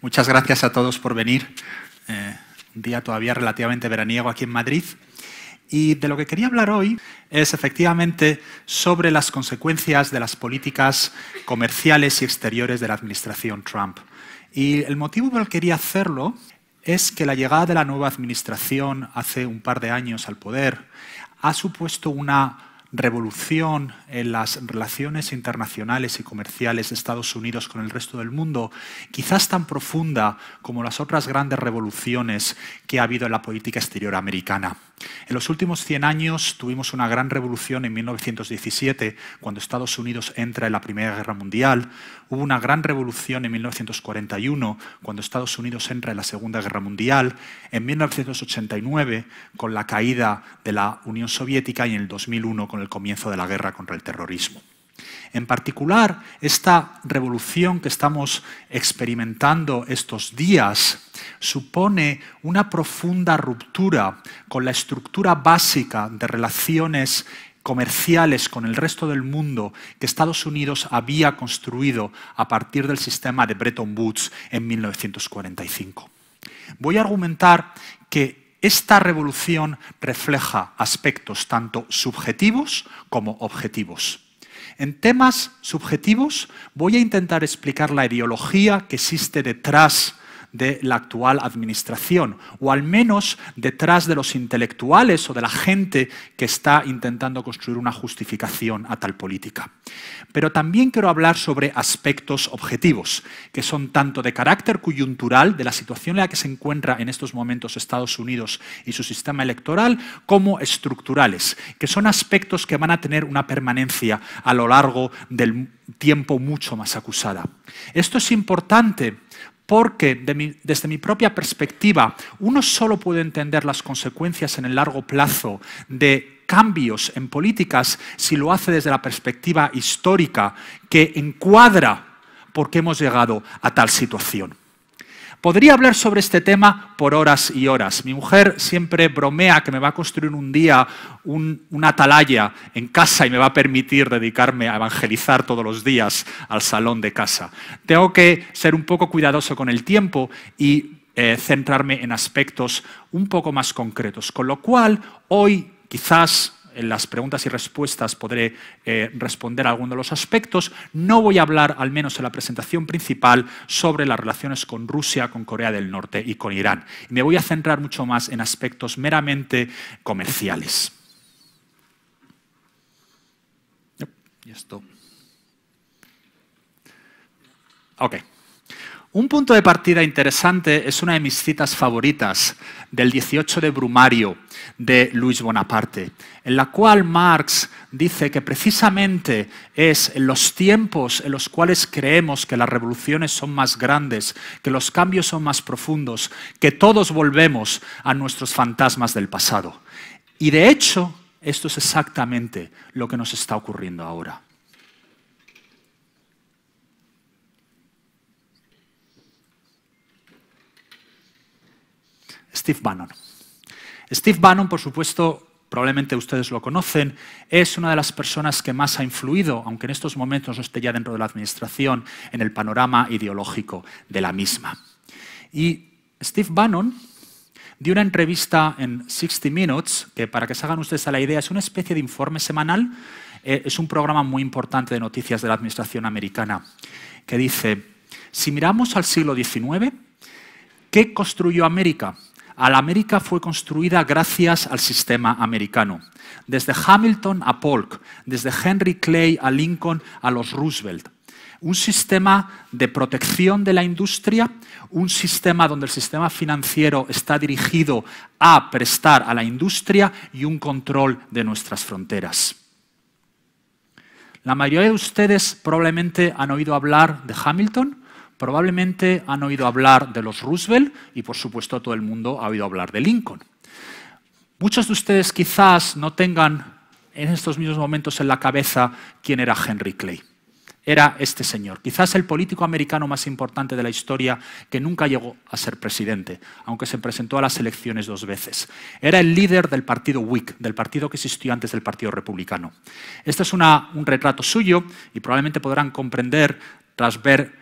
Muchas gracias a todos por venir. Eh, un día todavía relativamente veraniego aquí en Madrid. Y de lo que quería hablar hoy es efectivamente sobre las consecuencias de las políticas comerciales y exteriores de la administración Trump. Y el motivo por el que quería hacerlo es que la llegada de la nueva administración hace un par de años al poder ha supuesto una revolución en las relaciones internacionales y comerciales de Estados Unidos con el resto del mundo, quizás tan profunda como las otras grandes revoluciones que ha habido en la política exterior americana. En los últimos 100 años tuvimos una gran revolución en 1917, cuando Estados Unidos entra en la Primera Guerra Mundial. Hubo una gran revolución en 1941, cuando Estados Unidos entra en la Segunda Guerra Mundial. En 1989, con la caída de la Unión Soviética y en el 2001, con el comienzo de la guerra contra el terrorismo. En particular, esta revolución que estamos experimentando estos días supone una profunda ruptura con la estructura básica de relaciones comerciales con el resto del mundo que Estados Unidos había construido a partir del sistema de Bretton Woods en 1945. Voy a argumentar que esta revolución refleja aspectos tanto subjetivos como objetivos. En temas subjetivos voy a intentar explicar la ideología que existe detrás de la actual administración, o al menos detrás de los intelectuales o de la gente que está intentando construir una justificación a tal política. Pero también quiero hablar sobre aspectos objetivos, que son tanto de carácter coyuntural, de la situación en la que se encuentra en estos momentos Estados Unidos y su sistema electoral, como estructurales, que son aspectos que van a tener una permanencia a lo largo del tiempo mucho más acusada. Esto es importante porque desde mi propia perspectiva uno solo puede entender las consecuencias en el largo plazo de cambios en políticas si lo hace desde la perspectiva histórica que encuadra por qué hemos llegado a tal situación. Podría hablar sobre este tema por horas y horas. Mi mujer siempre bromea que me va a construir un día una atalaya en casa y me va a permitir dedicarme a evangelizar todos los días al salón de casa. Tengo que ser un poco cuidadoso con el tiempo y eh, centrarme en aspectos un poco más concretos. Con lo cual, hoy quizás en las preguntas y respuestas podré eh, responder a alguno de los aspectos. No voy a hablar, al menos en la presentación principal, sobre las relaciones con Rusia, con Corea del Norte y con Irán. Me voy a centrar mucho más en aspectos meramente comerciales. Y esto. Okay. Un punto de partida interesante es una de mis citas favoritas del 18 de Brumario de Luis Bonaparte, en la cual Marx dice que precisamente es en los tiempos en los cuales creemos que las revoluciones son más grandes, que los cambios son más profundos, que todos volvemos a nuestros fantasmas del pasado. Y de hecho, esto es exactamente lo que nos está ocurriendo ahora. Steve Bannon. Steve Bannon, por supuesto, probablemente ustedes lo conocen, es una de las personas que más ha influido, aunque en estos momentos no esté ya dentro de la Administración, en el panorama ideológico de la misma. Y Steve Bannon dio una entrevista en 60 Minutes, que para que se hagan ustedes a la idea, es una especie de informe semanal, eh, es un programa muy importante de noticias de la Administración americana, que dice, si miramos al siglo XIX, ¿qué construyó América? a la América fue construida gracias al sistema americano. Desde Hamilton a Polk, desde Henry Clay a Lincoln a los Roosevelt. Un sistema de protección de la industria, un sistema donde el sistema financiero está dirigido a prestar a la industria y un control de nuestras fronteras. La mayoría de ustedes probablemente han oído hablar de Hamilton, Probablemente han oído hablar de los Roosevelt y, por supuesto, todo el mundo ha oído hablar de Lincoln. Muchos de ustedes quizás no tengan en estos mismos momentos en la cabeza quién era Henry Clay. Era este señor, quizás el político americano más importante de la historia que nunca llegó a ser presidente, aunque se presentó a las elecciones dos veces. Era el líder del partido Whig, del partido que existió antes del Partido Republicano. Este es un retrato suyo y probablemente podrán comprender tras ver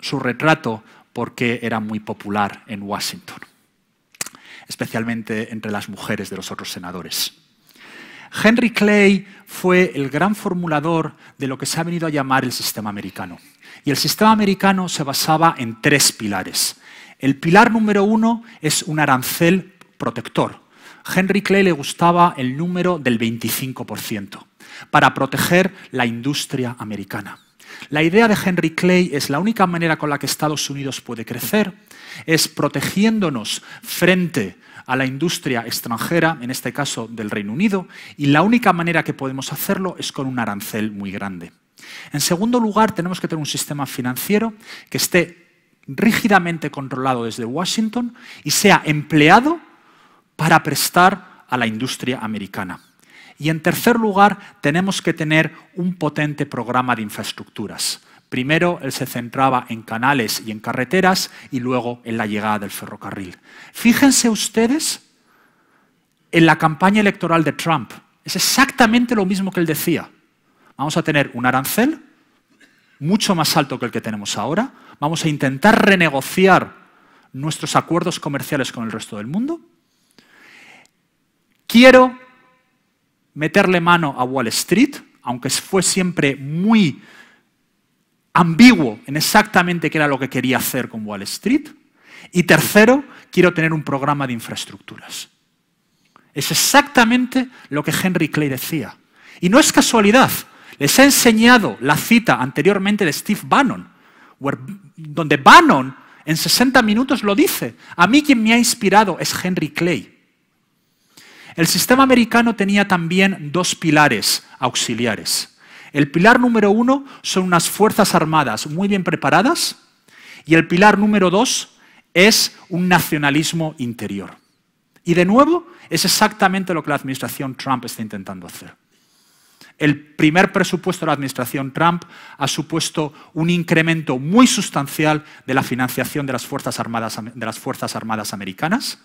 su retrato porque era muy popular en Washington, especialmente entre las mujeres de los otros senadores. Henry Clay fue el gran formulador de lo que se ha venido a llamar el sistema americano. Y el sistema americano se basaba en tres pilares. El pilar número uno es un arancel protector. Henry Clay le gustaba el número del 25% para proteger la industria americana. La idea de Henry Clay es la única manera con la que Estados Unidos puede crecer, es protegiéndonos frente a la industria extranjera, en este caso del Reino Unido, y la única manera que podemos hacerlo es con un arancel muy grande. En segundo lugar, tenemos que tener un sistema financiero que esté rígidamente controlado desde Washington y sea empleado para prestar a la industria americana. Y en tercer lugar, tenemos que tener un potente programa de infraestructuras. Primero él se centraba en canales y en carreteras y luego en la llegada del ferrocarril. Fíjense ustedes en la campaña electoral de Trump. Es exactamente lo mismo que él decía. Vamos a tener un arancel mucho más alto que el que tenemos ahora. Vamos a intentar renegociar nuestros acuerdos comerciales con el resto del mundo. Quiero meterle mano a Wall Street, aunque fue siempre muy ambiguo en exactamente qué era lo que quería hacer con Wall Street. Y tercero, quiero tener un programa de infraestructuras. Es exactamente lo que Henry Clay decía. Y no es casualidad. Les he enseñado la cita anteriormente de Steve Bannon, donde Bannon en 60 minutos lo dice. A mí quien me ha inspirado es Henry Clay. El sistema americano tenía también dos pilares auxiliares. El pilar número uno son unas fuerzas armadas muy bien preparadas y el pilar número dos es un nacionalismo interior. Y de nuevo, es exactamente lo que la administración Trump está intentando hacer. El primer presupuesto de la administración Trump ha supuesto un incremento muy sustancial de la financiación de las Fuerzas Armadas, de las fuerzas armadas americanas.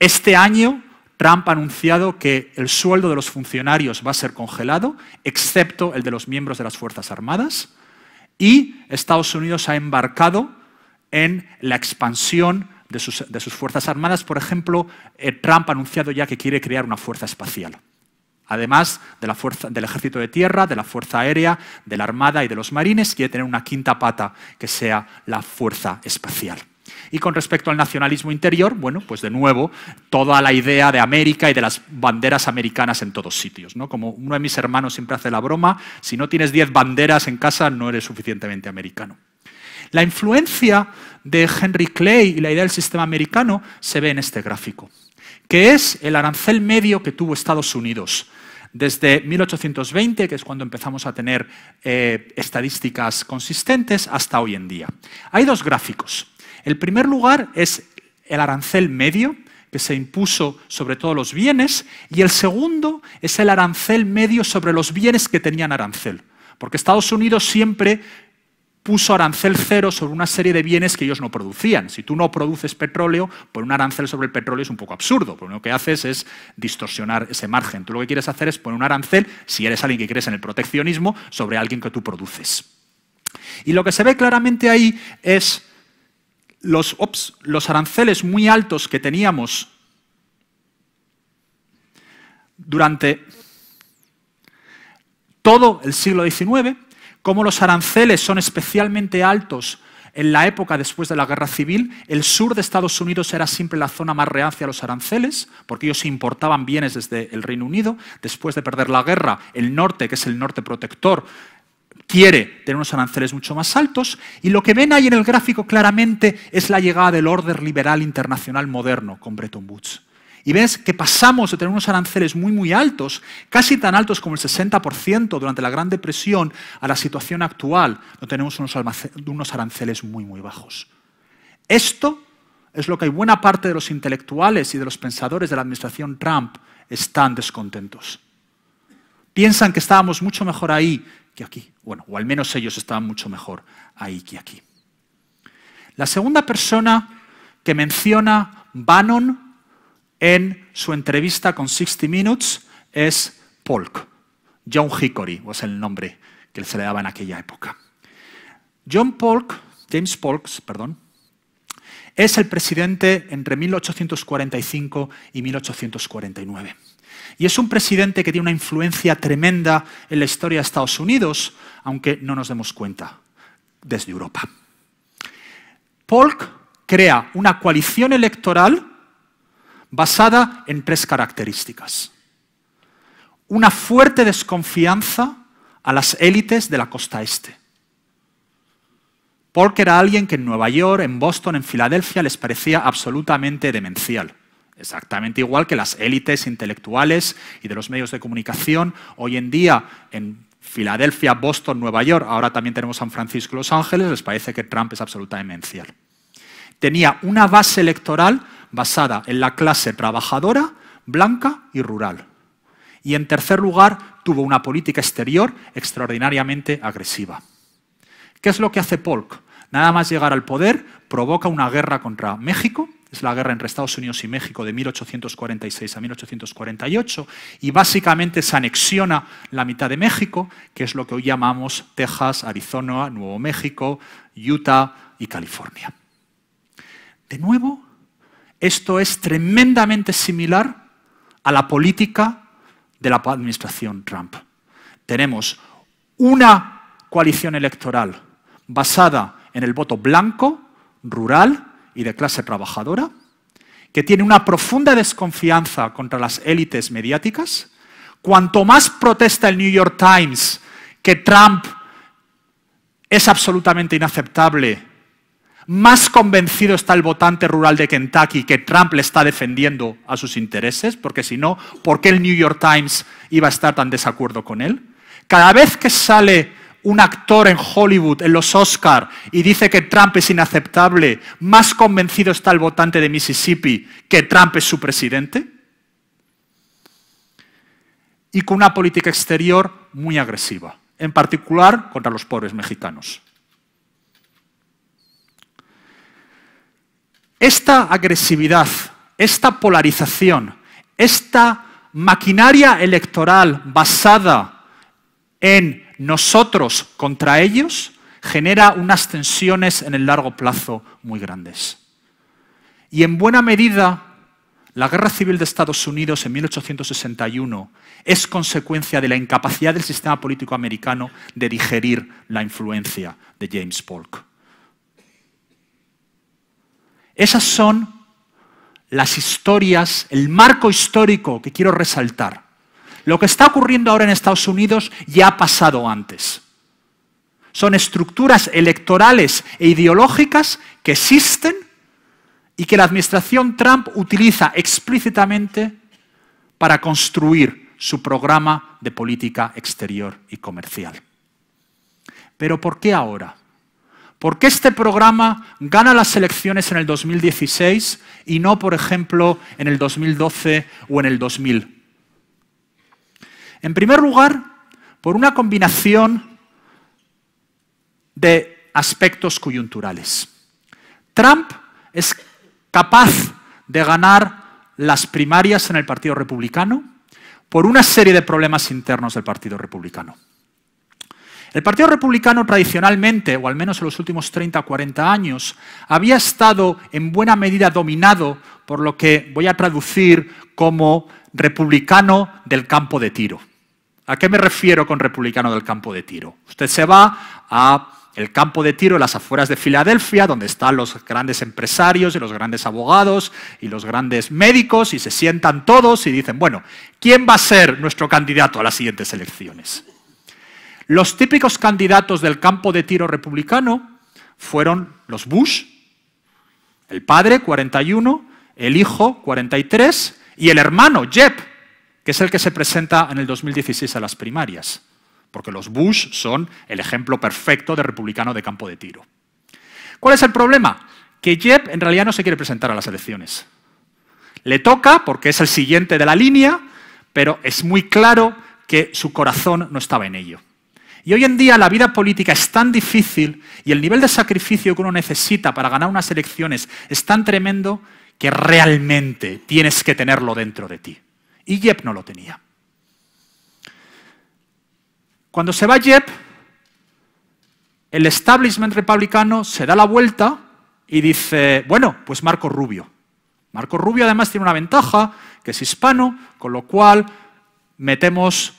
Este año Trump ha anunciado que el sueldo de los funcionarios va a ser congelado, excepto el de los miembros de las Fuerzas Armadas, y Estados Unidos ha embarcado en la expansión de sus, Fuerzas Armadas. Por ejemplo, eh, Trump ha anunciado ya que quiere crear una fuerza espacial además de del ejército de tierra, de la fuerza aérea, de la armada y de los marines, quiere tener una quinta pata que sea la fuerza espacial. Y con respecto al nacionalismo interior, bueno, pues de nuevo, toda la idea de América y de las banderas americanas en todos sitios. Como uno de mis hermanos siempre hace la broma, si no tienes 10 banderas en casa no eres suficientemente americano. La influencia de Henry Clay y la idea del sistema americano se ve en este gráfico, que es el arancel medio que tuvo Estados Unidos desde 1820, que es cuando empezamos a tener eh, estadísticas consistentes, hasta hoy en día. Hay dos gráficos. El primer lugar es el arancel medio, que se impuso sobre todos los bienes, y el segundo es el arancel medio sobre los bienes que tenían arancel, porque Estados Unidos siempre puso arancel cero sobre una serie de bienes que ellos no producían. Si tú no produces petróleo, poner pues un arancel sobre el petróleo es un poco absurdo, porque lo que haces es distorsionar ese margen. Tú lo que quieres hacer es poner un arancel, si eres alguien que crees en el proteccionismo, sobre alguien que tú produces. Y lo que se ve claramente ahí es los, aranceles muy altos que teníamos durante todo el siglo XIX, como los aranceles son especialmente altos en la época después de la guerra civil, el sur de Estados Unidos era siempre la zona más reacia a los aranceles, porque ellos importaban bienes desde el Reino Unido. Después de perder la guerra, el norte, que es el norte protector, quiere tener unos aranceles mucho más altos y lo que ven ahí en el gráfico claramente es la llegada del orden liberal internacional moderno con Bretton Woods. Y ves que pasamos de tener unos aranceles muy, muy altos, casi tan altos como el 60% durante la Gran Depresión, a la situación actual, donde tenemos unos, unos aranceles muy, muy bajos. Esto es lo que hay buena parte de los intelectuales y de los pensadores de la administración Trump están descontentos. Piensan que estábamos mucho mejor ahí aquí. Bueno, o al menos ellos estaban mucho mejor ahí que aquí. La segunda persona que menciona Bannon en su entrevista con 60 Minutes es Polk. John Hickory es el nombre que se le daba en aquella época. John Polk, James Polk, perdón, es el presidente entre 1845 y 1849. Y es un presidente que tiene una influencia tremenda en la historia de Estados Unidos, aunque no nos demos cuenta desde Europa. Polk crea una coalición electoral basada en tres características. Una fuerte desconfianza a las élites de la costa este. Polk era alguien que en Nueva York, en Boston, en Filadelfia les parecía absolutamente demencial. Exactamente igual que las élites intelectuales y de los medios de comunicación hoy en día en Filadelfia, Boston, Nueva York, ahora también tenemos San Francisco, Los Ángeles, les parece que Trump es absolutamente demencial. Tenía una base electoral basada en la clase trabajadora, blanca y rural. Y en tercer lugar, tuvo una política exterior extraordinariamente agresiva. ¿Qué es lo que hace Polk? Nada más llegar al poder, provoca una guerra contra México, es la guerra entre Estados Unidos y México de 1846 a 1848, y básicamente se anexiona la mitad de México, que es lo que hoy llamamos Texas, Arizona, Nuevo México, Utah y California. De nuevo, esto es tremendamente similar a la política de la administración Trump. Tenemos una coalición electoral basada en el voto blanco, rural, y de clase trabajadora, que tiene una profunda desconfianza contra las élites mediáticas. Cuanto más protesta el New York Times que Trump es absolutamente inaceptable, más convencido está el votante rural de Kentucky que Trump le está defendiendo a sus intereses, porque si no, ¿por qué el New York Times iba a estar tan desacuerdo con él? Cada vez que sale un actor en Hollywood, en los Oscars, y dice que Trump es inaceptable, más convencido está el votante de Mississippi que Trump es su presidente? Y con una política exterior muy agresiva, en particular contra los pobres mexicanos. Esta agresividad, esta polarización, esta maquinaria electoral basada en nosotros contra ellos genera unas tensiones en el largo plazo muy grandes. Y en buena medida, la guerra civil de Estados Unidos en 1861 es consecuencia de la incapacidad del sistema político americano de digerir la influencia de James Polk. Esas son las historias, el marco histórico que quiero resaltar. Lo que está ocurriendo ahora en Estados Unidos ya ha pasado antes. Son estructuras electorales e ideológicas que existen y que la administración Trump utiliza explícitamente para construir su programa de política exterior y comercial. Pero ¿por qué ahora? ¿Por qué este programa gana las elecciones en el 2016 y no, por ejemplo, en el 2012 o en el 2000? En primer lugar, por una combinación de aspectos coyunturales. Trump es capaz de ganar las primarias en el Partido Republicano por una serie de problemas internos del Partido Republicano. El Partido Republicano tradicionalmente, o al menos en los últimos 30 o 40 años, había estado en buena medida dominado por lo que voy a traducir como republicano del campo de tiro. ¿A qué me refiero con republicano del campo de tiro? Usted se va a el campo de tiro en las afueras de Filadelfia, donde están los grandes empresarios y los grandes abogados y los grandes médicos, y se sientan todos y dicen, bueno, ¿quién va a ser nuestro candidato a las siguientes elecciones? Los típicos candidatos del campo de tiro republicano fueron los Bush, el padre 41, el hijo 43 y el hermano Jeb es el que se presenta en el 2016 a las primarias, porque los Bush son el ejemplo perfecto de republicano de campo de tiro. ¿Cuál es el problema? Que Jeb en realidad no se quiere presentar a las elecciones. Le toca porque es el siguiente de la línea, pero es muy claro que su corazón no estaba en ello. Y hoy en día la vida política es tan difícil y el nivel de sacrificio que uno necesita para ganar unas elecciones es tan tremendo que realmente tienes que tenerlo dentro de ti. Y JEP no lo tenía. Cuando se va JEP, el establishment republicano se da la vuelta y dice, bueno, pues Marco Rubio. Marco Rubio además tiene una ventaja, que es hispano, con lo cual metemos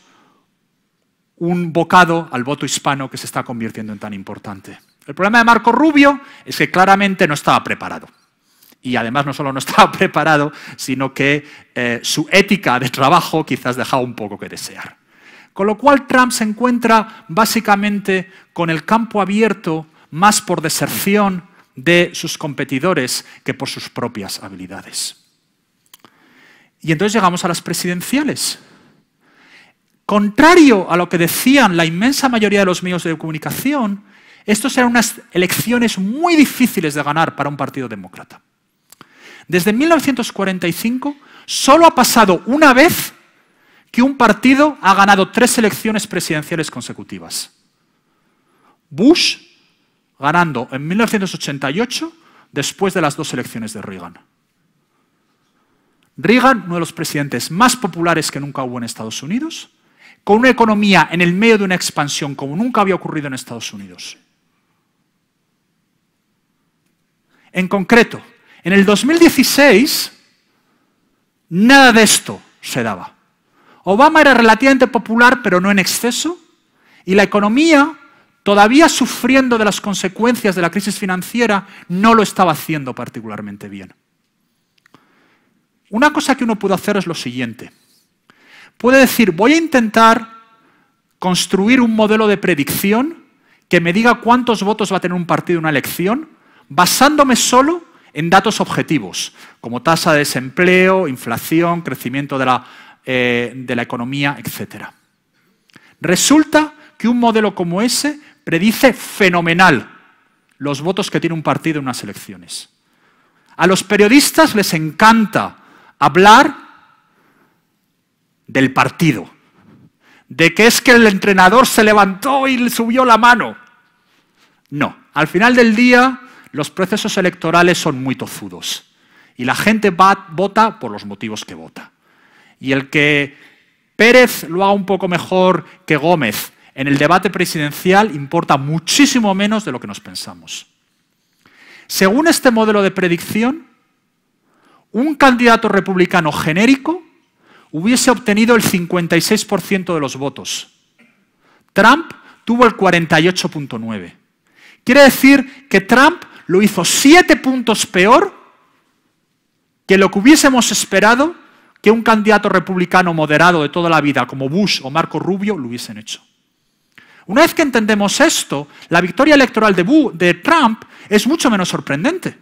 un bocado al voto hispano que se está convirtiendo en tan importante. El problema de Marco Rubio es que claramente no estaba preparado y además no solo no estaba preparado, sino que eh, su ética de trabajo quizás dejaba un poco que desear. Con lo cual Trump se encuentra básicamente con el campo abierto más por deserción de sus competidores que por sus propias habilidades. Y entonces llegamos a las presidenciales. Contrario a lo que decían la inmensa mayoría de los medios de comunicación, estas eran unas elecciones muy difíciles de ganar para un partido demócrata. Desde 1945 solo ha pasado una vez que un partido ha ganado tres elecciones presidenciales consecutivas. Bush ganando en 1988 después de las dos elecciones de Reagan. Reagan, uno de los presidentes más populares que nunca hubo en Estados Unidos, con una economía en el medio de una expansión como nunca había ocurrido en Estados Unidos. En concreto, en el 2016, nada de esto se daba. Obama era relativamente popular, pero no en exceso, y la economía, todavía sufriendo de las consecuencias de la crisis financiera, no lo estaba haciendo particularmente bien. Una cosa que uno puede hacer es lo siguiente. Puede decir, voy a intentar construir un modelo de predicción que me diga cuántos votos va a tener un partido en una elección, basándome solo en datos objetivos, como tasa de desempleo, inflación, crecimiento de la, eh, economía, etc. Resulta que un modelo como ese predice fenomenal los votos que tiene un partido en unas elecciones. A los periodistas les encanta hablar del partido, de que es que el entrenador se levantó y le subió la mano. No, al final del día los procesos electorales son muy tozudos y la gente vota por los motivos que vota. Y el que Pérez lo haga un poco mejor que Gómez en el debate presidencial importa muchísimo menos de lo que nos pensamos. Según este modelo de predicción, un candidato republicano genérico hubiese obtenido el 56% de los votos. Trump tuvo el 48.9%. Quiere decir que Trump lo hizo siete puntos peor que lo que hubiésemos esperado que un candidato republicano moderado de toda la vida como Bush o Marco Rubio lo hubiesen hecho. Una vez que entendemos esto, la victoria electoral de, de Trump es mucho menos sorprendente.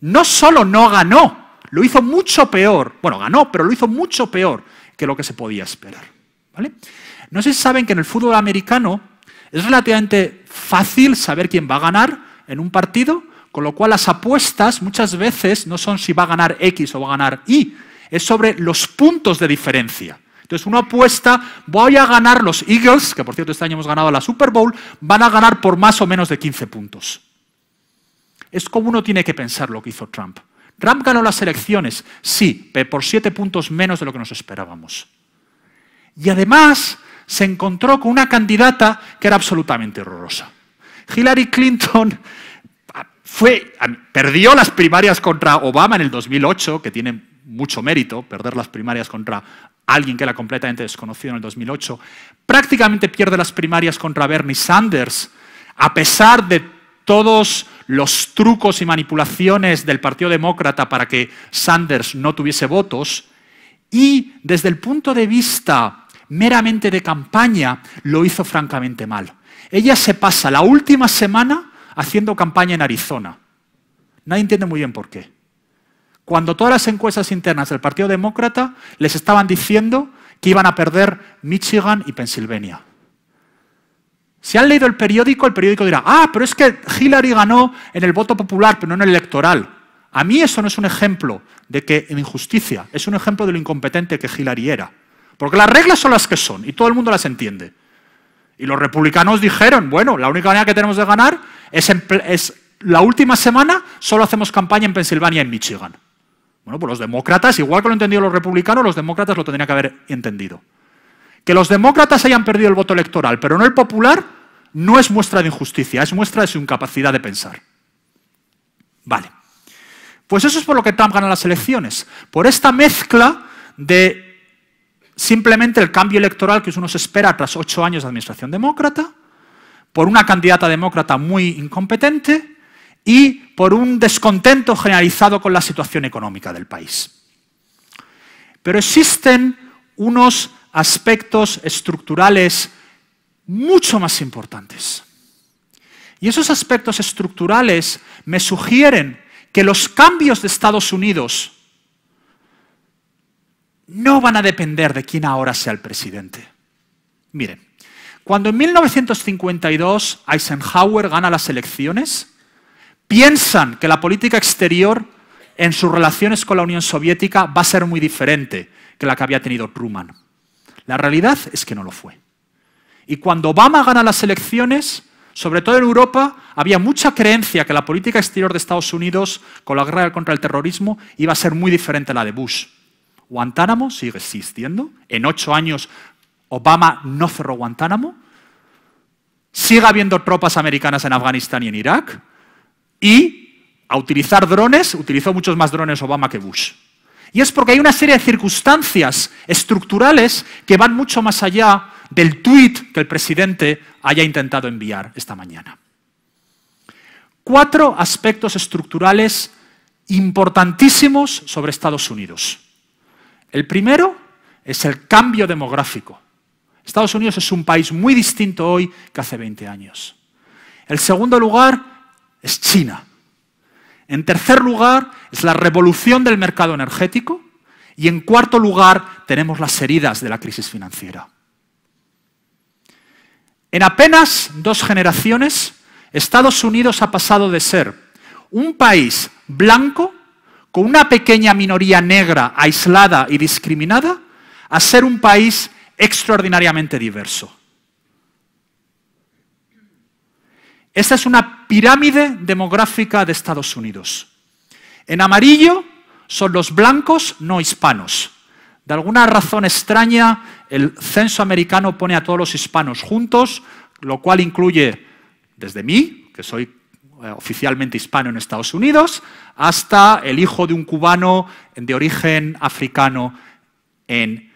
No solo no ganó, lo hizo mucho peor. Bueno, ganó, pero lo hizo mucho peor que lo que se podía esperar. ¿vale? No sé si saben que en el fútbol americano es relativamente fácil saber quién va a ganar en un partido, con lo cual las apuestas muchas veces no son si va a ganar X o va a ganar Y, es sobre los puntos de diferencia. Entonces, una apuesta, voy a ganar los Eagles, que por cierto este año hemos ganado la Super Bowl, van a ganar por más o menos de 15 puntos. Es como uno tiene que pensar lo que hizo Trump. Trump ganó las elecciones, sí, pero por 7 puntos menos de lo que nos esperábamos. Y además se encontró con una candidata que era absolutamente horrorosa. Hillary Clinton perdió las primarias contra Obama en el 2008, que tiene mucho mérito perder las primarias contra alguien que era completamente desconocido en el 2008. Prácticamente pierde las primarias contra Bernie Sanders, a pesar de todos los trucos y manipulaciones del Partido Demócrata para que Sanders no tuviese votos. Y desde el punto de vista meramente de campaña, lo hizo francamente mal. Ella se pasa la última semana haciendo campaña en Arizona. Nadie entiende muy bien por qué. Cuando todas las encuestas internas del Partido Demócrata les estaban diciendo que iban a perder Michigan y Pensilvania. Si han leído el periódico, el periódico dirá, ah, pero es que Hillary ganó en el voto popular, pero no en el electoral. A mí eso no es un ejemplo de que en injusticia, es un ejemplo de lo incompetente que Hillary era. Porque las reglas son las que son y todo el mundo las entiende. Y los republicanos dijeron, bueno, la única manera que tenemos de ganar es, la última semana solo hacemos campaña en Pensilvania y en Michigan. Bueno, pues los demócratas, igual que lo han entendido los republicanos, los demócratas lo tendrían que haber entendido. Que los demócratas hayan perdido el voto electoral, pero no el popular, no es muestra de injusticia, es muestra de su incapacidad de pensar. Vale. Pues eso es por lo que Trump gana las elecciones, por esta mezcla de simplemente el cambio electoral que uno se espera tras ocho años de administración demócrata, por una candidata demócrata muy incompetente y por un descontento generalizado con la situación económica del país. Pero existen unos aspectos estructurales mucho más importantes. Y esos aspectos estructurales me sugieren que los cambios de Estados Unidos no van a depender de quién ahora sea el presidente. Miren, cuando en 1952 Eisenhower gana las elecciones, piensan que la política exterior en sus relaciones con la Unión Soviética va a ser muy diferente que la que había tenido Truman. La realidad es que no lo fue. Y cuando Obama gana las elecciones, sobre todo en Europa, había mucha creencia que la política exterior de Estados Unidos con la guerra contra el terrorismo iba a ser muy diferente a la de Bush. Guantánamo sigue existiendo. En ocho años Obama no cerró Guantánamo. Sigue habiendo tropas americanas en Afganistán y en Irak. Y a utilizar drones, utilizó muchos más drones Obama que Bush. Y es porque hay una serie de circunstancias estructurales que van mucho más allá del tuit que el presidente haya intentado enviar esta mañana. Cuatro aspectos estructurales importantísimos sobre Estados Unidos. El primero es el cambio demográfico. Estados Unidos es un país muy distinto hoy que hace 20 años. El segundo lugar es China. En tercer lugar es la revolución del mercado energético. Y en cuarto lugar tenemos las heridas de la crisis financiera. En apenas dos generaciones, Estados Unidos ha pasado de ser un país blanco con una pequeña minoría negra, aislada y discriminada, a ser un país extraordinariamente diverso. Esta es una pirámide demográfica de Estados Unidos. En amarillo son los blancos no hispanos. De alguna razón extraña, el censo americano pone a todos los hispanos juntos, lo cual incluye desde mí, que soy eh, oficialmente hispano en Estados Unidos, hasta el hijo de un cubano de origen africano en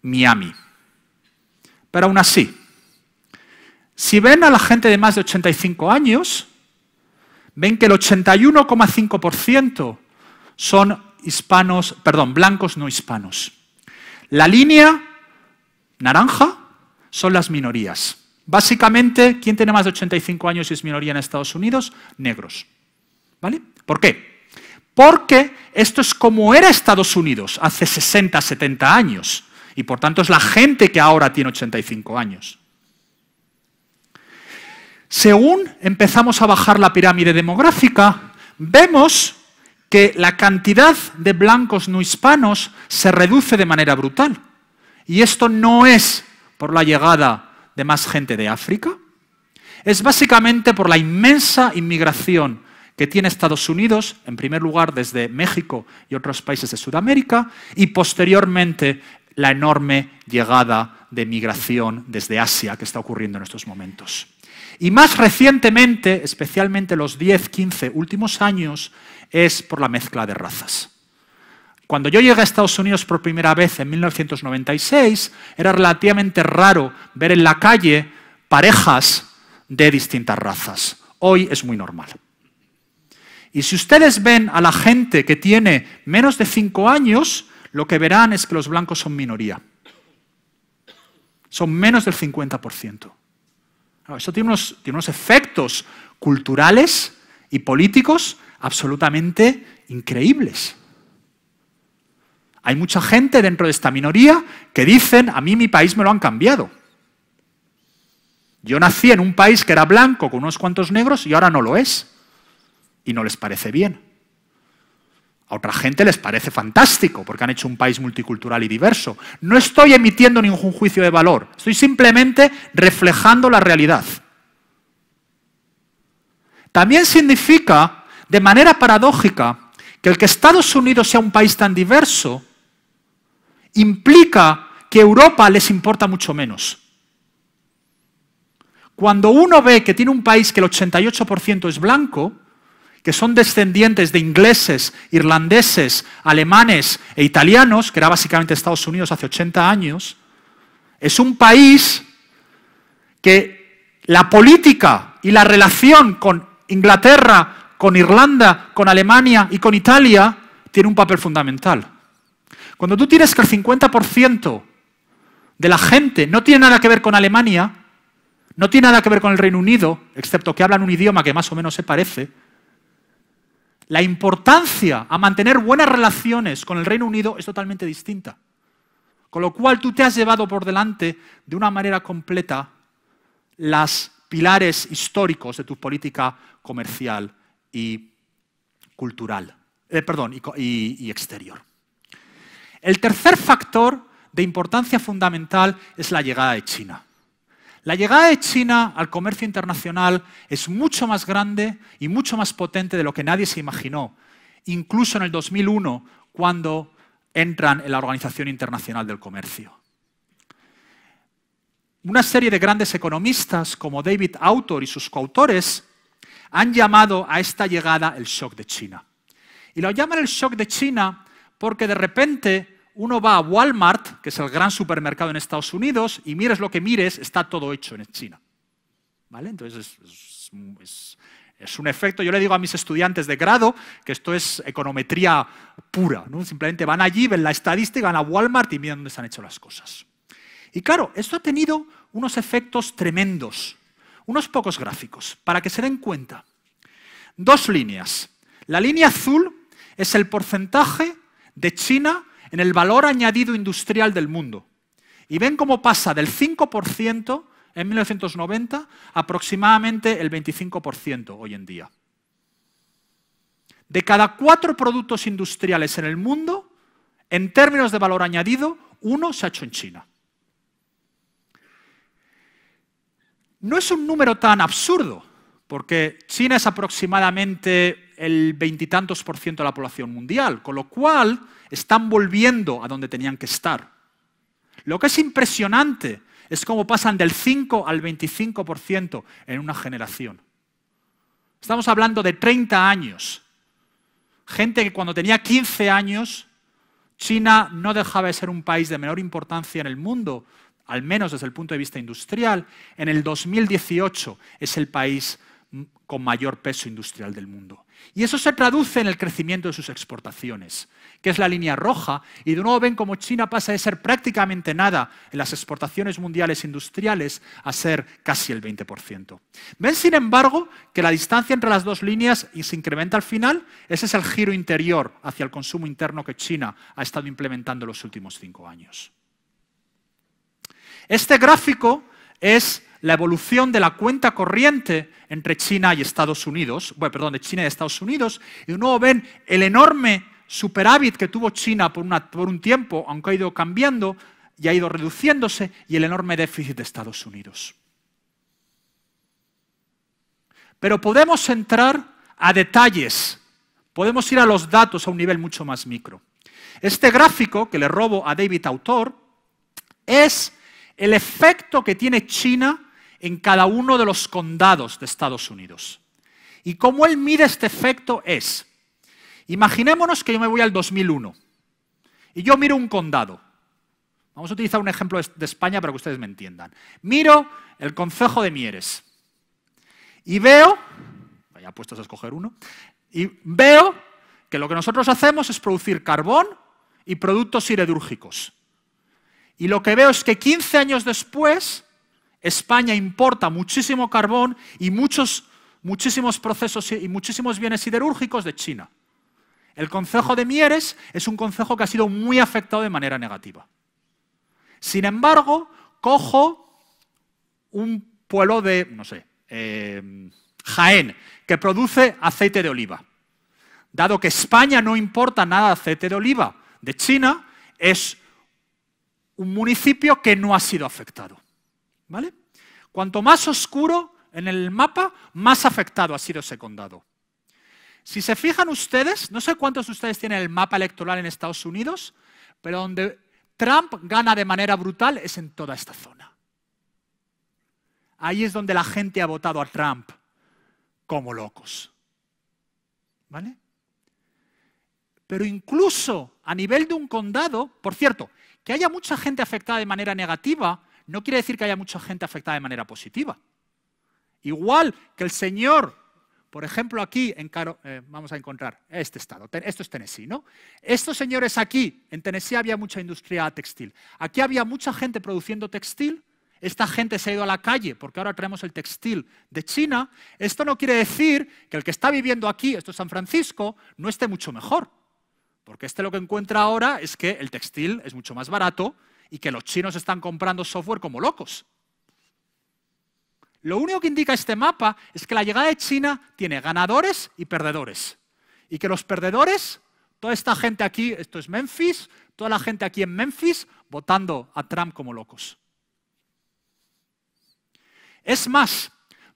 Miami. Pero aún así, si ven a la gente de más de 85 años, ven que el 81,5% son hispanos, perdón, blancos no hispanos. La línea naranja son las minorías. Básicamente, ¿quién tiene más de 85 años y es minoría en Estados Unidos? Negros. ¿Vale? ¿Por qué? Porque esto es como era Estados Unidos hace 60, 70 años. Y por tanto es la gente que ahora tiene 85 años. Según empezamos a bajar la pirámide demográfica, vemos que la cantidad de blancos no hispanos se reduce de manera brutal. Y esto no es por la llegada de más gente de África? Es básicamente por la inmensa inmigración que tiene Estados Unidos, en primer lugar desde México y otros países de Sudamérica, y posteriormente la enorme llegada de migración desde Asia que está ocurriendo en estos momentos. Y más recientemente, especialmente los 10, 15 últimos años, es por la mezcla de razas. Cuando yo llegué a Estados Unidos por primera vez en 1996, era relativamente raro ver en la calle parejas de distintas razas. Hoy es muy normal. Y si ustedes ven a la gente que tiene menos de 5 años, lo que verán es que los blancos son minoría. Son menos del 50%. Eso tiene unos, tiene unos efectos culturales y políticos absolutamente increíbles. Hay mucha gente dentro de esta minoría que dicen, a mí mi país me lo han cambiado. Yo nací en un país que era blanco con unos cuantos negros y ahora no lo es. Y no les parece bien. A otra gente les parece fantástico porque han hecho un país multicultural y diverso. No estoy emitiendo ningún juicio de valor, estoy simplemente reflejando la realidad. También significa, de manera paradójica, que el que Estados Unidos sea un país tan diverso implica que Europa les importa mucho menos. Cuando uno ve que tiene un país que el 88% es blanco, que son descendientes de ingleses, irlandeses, alemanes e italianos, que era básicamente Estados Unidos hace 80 años, es un país que la política y la relación con Inglaterra, con Irlanda, con Alemania y con Italia tiene un papel fundamental. Cuando tú tienes que el 50% de la gente no tiene nada que ver con Alemania, no tiene nada que ver con el Reino Unido, excepto que hablan un idioma que más o menos se parece, la importancia a mantener buenas relaciones con el Reino Unido es totalmente distinta. Con lo cual tú te has llevado por delante de una manera completa los pilares históricos de tu política comercial y cultural, eh, perdón, y exterior. El tercer factor de importancia fundamental es la llegada de China. La llegada de China al comercio internacional es mucho más grande y mucho más potente de lo que nadie se imaginó, incluso en el 2001, cuando entran en la Organización Internacional del Comercio. Una serie de grandes economistas como David Autor y sus coautores han llamado a esta llegada el shock de China. Y lo llaman el shock de China porque de repente uno va a Walmart, que es el gran supermercado en Estados Unidos, y mires lo que mires, está todo hecho en China. ¿Vale? Entonces es, un efecto. Yo le digo a mis estudiantes de grado que esto es econometría pura. ¿no? Simplemente van allí, ven la estadística, van a Walmart y miran dónde se han hecho las cosas. Y claro, esto ha tenido unos efectos tremendos. Unos pocos gráficos, para que se den cuenta. Dos líneas. La línea azul es el porcentaje de China en el valor añadido industrial del mundo. Y ven cómo pasa del 5% en 1990 aproximadamente el 25% hoy en día. De cada cuatro productos industriales en el mundo, en términos de valor añadido, uno se ha hecho en China. No es un número tan absurdo, porque China es aproximadamente el veintitantos por ciento de la población mundial, con lo cual están volviendo a donde tenían que estar. Lo que es impresionante es cómo pasan del 5 al 25% en una generación. Estamos hablando de 30 años. Gente que cuando tenía 15 años, China no dejaba de ser un país de menor importancia en el mundo, al menos desde el punto de vista industrial. En el 2018 es el país con mayor peso industrial del mundo. Y eso se traduce en el crecimiento de sus exportaciones, que es la línea roja, y de nuevo ven cómo China pasa de ser prácticamente nada en las exportaciones mundiales e industriales a ser casi el 20%. Ven, sin embargo, que la distancia entre las dos líneas y se incrementa al final, ese es el giro interior hacia el consumo interno que China ha estado implementando en los últimos cinco años. Este gráfico es la evolución de la cuenta corriente entre China y Estados Unidos, bueno, perdón, de China y Estados Unidos, y de nuevo ven el enorme superávit que tuvo China por, por un tiempo, aunque ha ido cambiando y ha ido reduciéndose, y el enorme déficit de Estados Unidos. Pero podemos entrar a detalles, podemos ir a los datos a un nivel mucho más micro. Este gráfico que le robo a David Autor es el efecto que tiene China en cada uno de los condados de Estados Unidos. Y cómo él mide este efecto es, imaginémonos que yo me voy al 2001 y yo miro un condado. Vamos a utilizar un ejemplo de España para que ustedes me entiendan. Miro el Concejo de Mieres y veo, vaya puestos a escoger uno, y veo que lo que nosotros hacemos es producir carbón y productos siderúrgicos. Y lo que veo es que 15 años después España importa muchísimo carbón y muchos, muchísimos procesos y muchísimos bienes siderúrgicos de China. El Consejo de Mieres es un consejo que ha sido muy afectado de manera negativa. Sin embargo, cojo un pueblo de, no sé, eh, Jaén, que produce aceite de oliva. Dado que España no importa nada de aceite de oliva de China, es un municipio que no ha sido afectado. ¿Vale? Cuanto más oscuro en el mapa, más afectado ha sido ese condado. Si se fijan ustedes, no sé cuántos de ustedes tienen el mapa electoral en Estados Unidos, pero donde Trump gana de manera brutal es en toda esta zona. Ahí es donde la gente ha votado a Trump como locos. ¿Vale? Pero incluso a nivel de un condado, por cierto, que haya mucha gente afectada de manera negativa no quiere decir que haya mucha gente afectada de manera positiva. Igual que el Señor, por ejemplo, aquí en Caro, eh, vamos a encontrar este estado, esto es Tennessee, ¿no? Estos señores aquí, en Tennessee había mucha industria textil. Aquí había mucha gente produciendo textil. Esta gente se ha ido a la calle porque ahora traemos el textil de China. Esto no quiere decir que el que está viviendo aquí, esto es San Francisco, no esté mucho mejor. Porque este lo que encuentra ahora es que el textil es mucho más barato y que los chinos están comprando software como locos. Lo único que indica este mapa es que la llegada de China tiene ganadores y perdedores. Y que los perdedores, toda esta gente aquí, esto es Memphis, toda la gente aquí en Memphis votando a Trump como locos. Es más,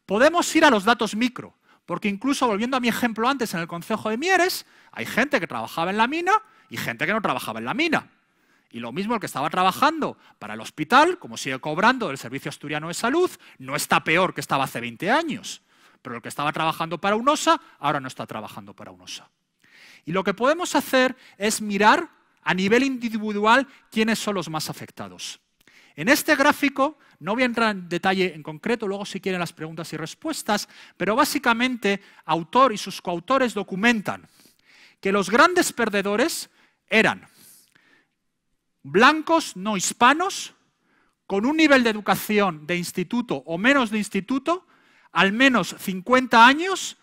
podemos ir a los datos micro, porque incluso volviendo a mi ejemplo antes en el Consejo de Mieres, hay gente que trabajaba en la mina y gente que no trabajaba en la mina. Y lo mismo el que estaba trabajando para el hospital, como sigue cobrando el Servicio Asturiano de Salud, no está peor que estaba hace 20 años. Pero el que estaba trabajando para UNOSA, ahora no está trabajando para UNOSA. Y lo que podemos hacer es mirar a nivel individual quiénes son los más afectados. En este gráfico, no voy a entrar en detalle en concreto, luego si quieren las preguntas y respuestas, pero básicamente autor y sus coautores documentan que los grandes perdedores eran blancos no hispanos con un nivel de educación de instituto o menos de instituto, al menos 50 años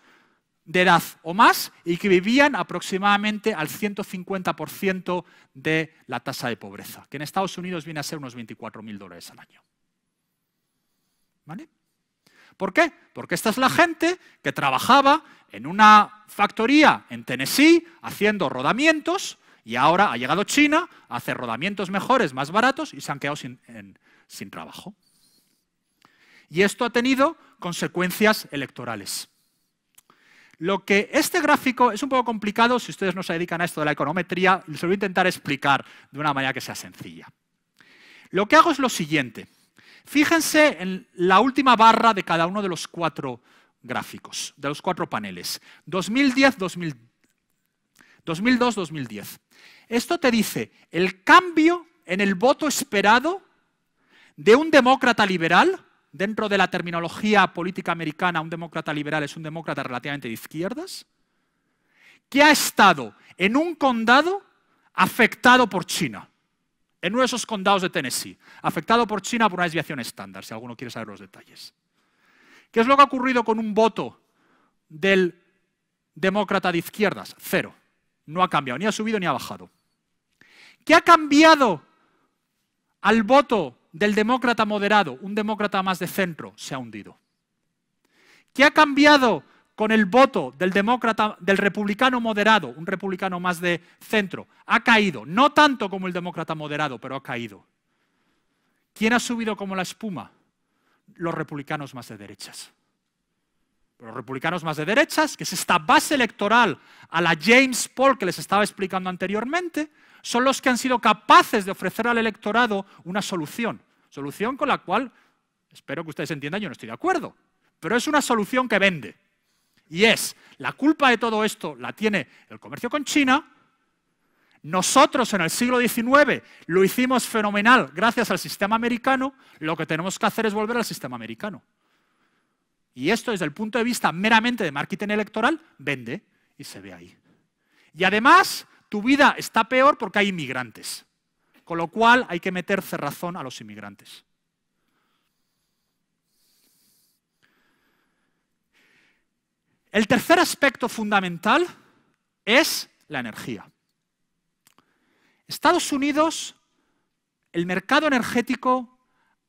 de edad o más y que vivían aproximadamente al 150% de la tasa de pobreza, que en Estados Unidos viene a ser unos 24.000 mil dólares al año. ¿Por qué? Porque esta es la gente que trabajaba en una factoría en Tennessee haciendo rodamientos, y ahora ha llegado China, a hacer rodamientos mejores, más baratos y se han quedado sin, trabajo. Y esto ha tenido consecuencias electorales. Lo que este gráfico es un poco complicado, si ustedes no se dedican a esto de la econometría, les voy a intentar explicar de una manera que sea sencilla. Lo que hago es lo siguiente. Fíjense en la última barra de cada uno de los cuatro gráficos, de los cuatro paneles. 2010, 2000, 2002, 2010. Esto te dice el cambio en el voto esperado de un demócrata liberal, dentro de la terminología política americana, un demócrata liberal es un demócrata relativamente de izquierdas, que ha estado en un condado afectado por China, en uno de esos condados de Tennessee, afectado por China por una desviación estándar, si alguno quiere saber los detalles. ¿Qué es lo que ha ocurrido con un voto del demócrata de izquierdas? Cero. No ha cambiado, ni ha subido ni ha bajado. ¿Qué ha cambiado al voto del demócrata moderado? Un demócrata más de centro se ha hundido. ¿Qué ha cambiado con el voto del del republicano moderado, un republicano más de centro? Ha caído, no tanto como el demócrata moderado, pero ha caído. ¿Quién ha subido como la espuma? Los republicanos más de derechas los republicanos más de derechas, que es esta base electoral a la James Paul que les estaba explicando anteriormente, son los que han sido capaces de ofrecer al electorado una solución. Solución con la cual, espero que ustedes entiendan, yo no estoy de acuerdo. Pero es una solución que vende. Y es, la culpa de todo esto la tiene el comercio con China. Nosotros en el siglo XIX lo hicimos fenomenal gracias al sistema americano. Lo que tenemos que hacer es volver al sistema americano. Y esto desde el punto de vista meramente de marketing electoral, vende y se ve ahí. Y además, tu vida está peor porque hay inmigrantes. Con lo cual hay que meter cerrazón a los inmigrantes. El tercer aspecto fundamental es la energía. Estados Unidos, el mercado energético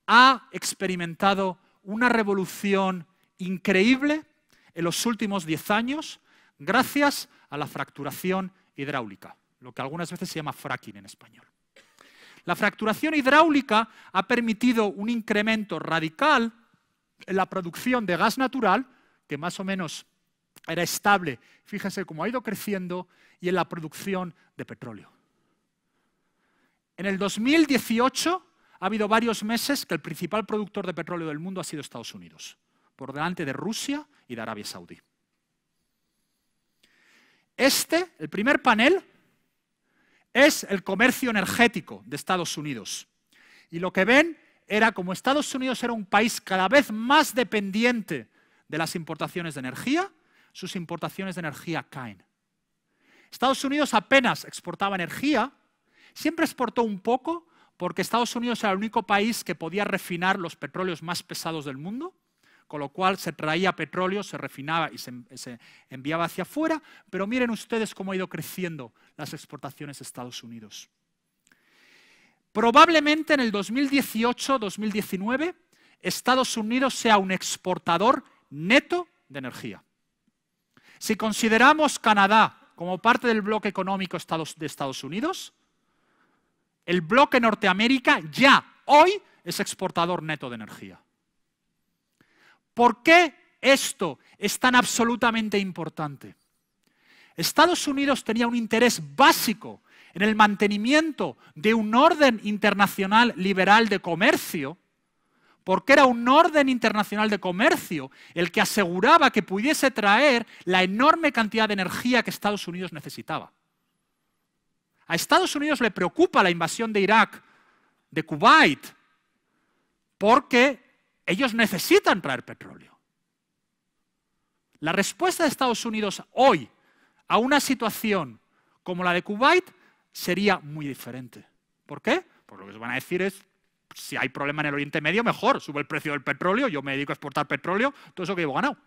ha experimentado una revolución increíble en los últimos 10 años gracias a la fracturación hidráulica, lo que algunas veces se llama fracking en español. La fracturación hidráulica ha permitido un incremento radical en la producción de gas natural, que más o menos era estable, fíjense cómo ha ido creciendo, y en la producción de petróleo. En el 2018 ha habido varios meses que el principal productor de petróleo del mundo ha sido Estados Unidos por delante de Rusia y de Arabia Saudí. Este, el primer panel, es el comercio energético de Estados Unidos. Y lo que ven era como Estados Unidos era un país cada vez más dependiente de las importaciones de energía, sus importaciones de energía caen. Estados Unidos apenas exportaba energía, siempre exportó un poco porque Estados Unidos era el único país que podía refinar los petróleos más pesados del mundo con lo cual se traía petróleo, se refinaba y eh, se, enviaba hacia afuera, pero miren ustedes cómo ha ido creciendo las exportaciones a Estados Unidos. Probablemente en el 2018-2019 Estados Unidos sea un exportador neto de energía. Si consideramos Canadá como parte del bloque económico de Estados Unidos, el bloque Norteamérica ya hoy es exportador neto de energía. ¿Por qué esto es tan absolutamente importante? Estados Unidos tenía un interés básico en el mantenimiento de un orden internacional liberal de comercio, porque era un orden internacional de comercio el que aseguraba que pudiese traer la enorme cantidad de energía que Estados Unidos necesitaba. A Estados Unidos le preocupa la invasión de Irak, de Kuwait, porque ellos necesitan traer petróleo. La respuesta de Estados Unidos hoy a una situación como la de Kuwait sería muy diferente. ¿Por qué? Porque lo que se van a decir es, si hay problema en el Oriente Medio, mejor, sube el precio del petróleo, yo me dedico a exportar petróleo, todo eso que llevo ganado.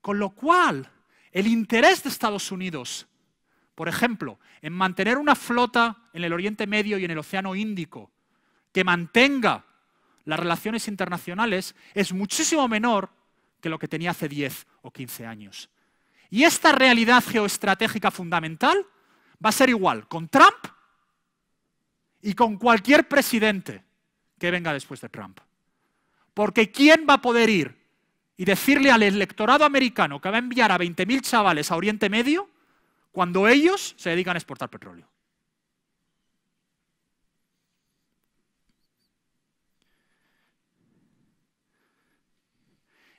Con lo cual, el interés de Estados Unidos, por ejemplo, en mantener una flota en el Oriente Medio y en el Océano Índico que mantenga las relaciones internacionales es muchísimo menor que lo que tenía hace 10 o 15 años. Y esta realidad geoestratégica fundamental va a ser igual con Trump y con cualquier presidente que venga después de Trump. Porque ¿quién va a poder ir y decirle al electorado americano que va a enviar a 20.000 chavales a Oriente Medio cuando ellos se dedican a exportar petróleo?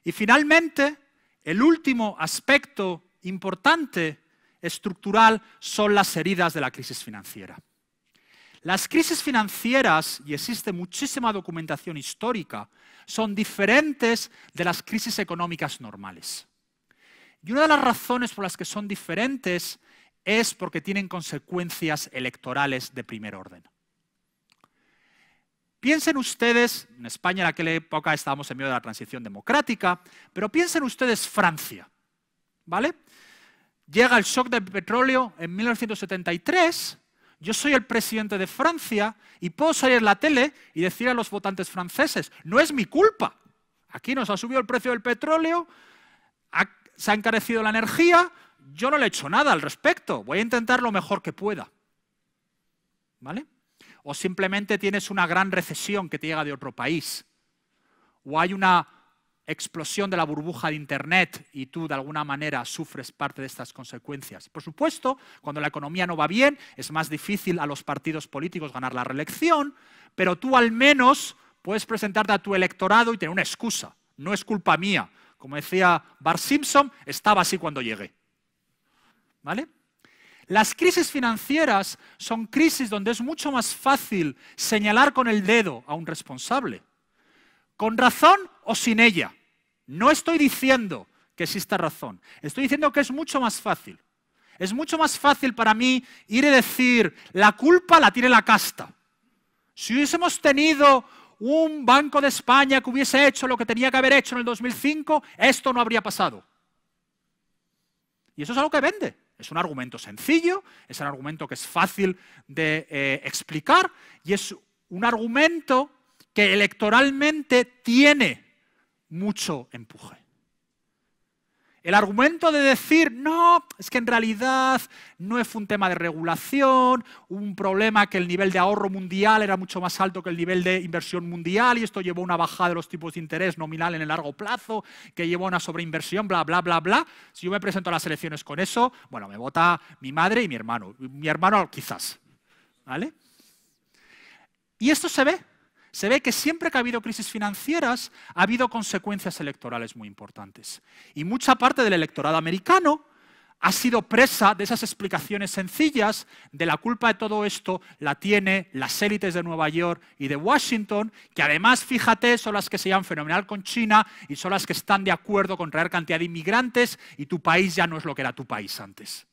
Y finalmente, el último aspecto importante estructural son las heridas de la crisis financiera. Las crisis financieras, y existe muchísima documentación histórica, son diferentes de las crisis económicas normales. Y una de las razones por las que son diferentes es porque tienen consecuencias electorales de primer orden. Piensen ustedes, en España en aquella época estábamos en medio de la transición democrática, pero piensen ustedes Francia, ¿vale? Llega el shock del petróleo en 1973, yo soy el presidente de Francia y puedo salir en la tele y decir a los votantes franceses, no es mi culpa, aquí nos ha subido el precio del petróleo, se ha encarecido la energía, yo no le he hecho nada al respecto, voy a intentar lo mejor que pueda. ¿Vale? o simplemente tienes una gran recesión que te llega de otro país, o hay una explosión de la burbuja de Internet y tú de alguna manera sufres parte de estas consecuencias. Por supuesto, cuando la economía no va bien, es más difícil a los partidos políticos ganar la reelección, pero tú al menos puedes presentarte a tu electorado y tener una excusa. No es culpa mía. Como decía Bart Simpson, estaba así cuando llegué. ¿Vale? Las crisis financieras son crisis donde es mucho más fácil señalar con el dedo a un responsable, con razón o sin ella. No estoy diciendo que exista razón, estoy diciendo que es mucho más fácil. Es mucho más fácil para mí ir y decir, la culpa la tiene la casta. Si hubiésemos tenido un Banco de España que hubiese hecho lo que tenía que haber hecho en el 2005, esto no habría pasado. Y eso es algo que vende. Es un argumento sencillo, es un argumento que es fácil de eh, explicar y es un argumento que electoralmente tiene mucho empuje. El argumento de decir, no, es que en realidad no es un tema de regulación, un problema que el nivel de ahorro mundial era mucho más alto que el nivel de inversión mundial y esto llevó a una bajada de los tipos de interés nominal en el largo plazo, que llevó a una sobreinversión, bla, bla, bla, bla. Si yo me presento a las elecciones con eso, bueno, me vota mi madre y mi hermano. Mi hermano quizás. ¿Vale? Y esto se ve se ve que siempre que ha habido crisis financieras ha habido consecuencias electorales muy importantes. Y mucha parte del electorado americano ha sido presa de esas explicaciones sencillas, de la culpa de todo esto la tiene las élites de Nueva York y de Washington, que además, fíjate, son las que se llevan fenomenal con China y son las que están de acuerdo con traer cantidad de inmigrantes y tu país ya no es lo que era tu país antes.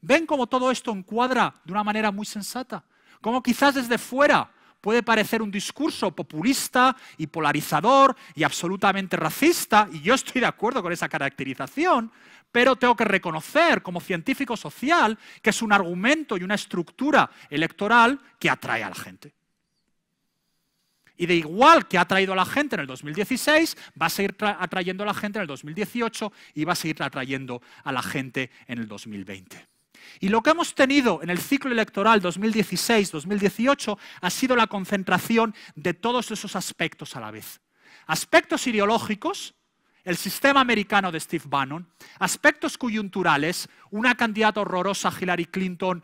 ¿Ven cómo todo esto encuadra de una manera muy sensata? Como quizás desde fuera puede parecer un discurso populista y polarizador y absolutamente racista, y yo estoy de acuerdo con esa caracterización, pero tengo que reconocer como científico social que es un argumento y una estructura electoral que atrae a la gente. Y de igual que ha atraído a la gente en el 2016, va a seguir atrayendo a la gente en el 2018 y va a seguir atrayendo a la gente en el 2020. Y lo que hemos tenido en el ciclo electoral 2016-2018 ha sido la concentración de todos esos aspectos a la vez. Aspectos ideológicos, el sistema americano de Steve Bannon, aspectos coyunturales, una candidata horrorosa, Hillary Clinton,